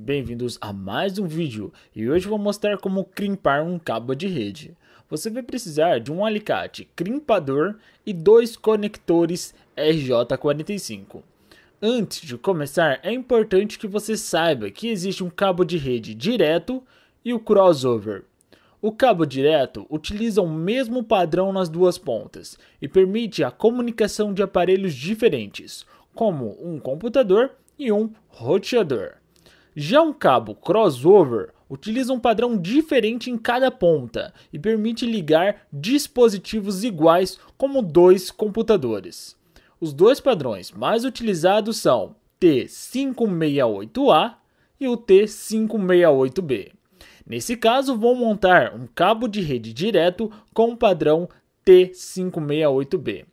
Bem-vindos a mais um vídeo e hoje vou mostrar como crimpar um cabo de rede. Você vai precisar de um alicate crimpador e dois conectores RJ45. Antes de começar, é importante que você saiba que existe um cabo de rede direto e o crossover. O cabo direto utiliza o mesmo padrão nas duas pontas e permite a comunicação de aparelhos diferentes, como um computador e um roteador. Já um cabo crossover utiliza um padrão diferente em cada ponta e permite ligar dispositivos iguais como dois computadores. Os dois padrões mais utilizados são T568A e o T568B. Nesse caso, vou montar um cabo de rede direto com o padrão T568B.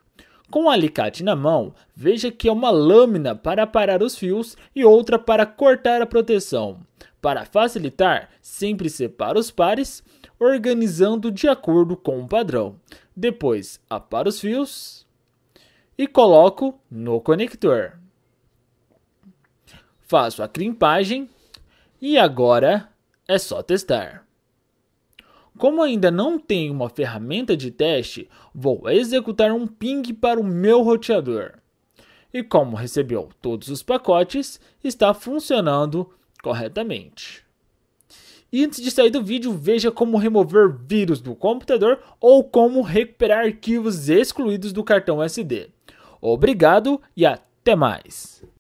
Com o alicate na mão, veja que é uma lâmina para parar os fios e outra para cortar a proteção. Para facilitar, sempre separa os pares, organizando de acordo com o padrão. Depois, aparo os fios e coloco no conector. Faço a crimpagem e agora é só testar. Como ainda não tenho uma ferramenta de teste, vou executar um ping para o meu roteador. E como recebeu todos os pacotes, está funcionando corretamente. E antes de sair do vídeo, veja como remover vírus do computador ou como recuperar arquivos excluídos do cartão SD. Obrigado e até mais!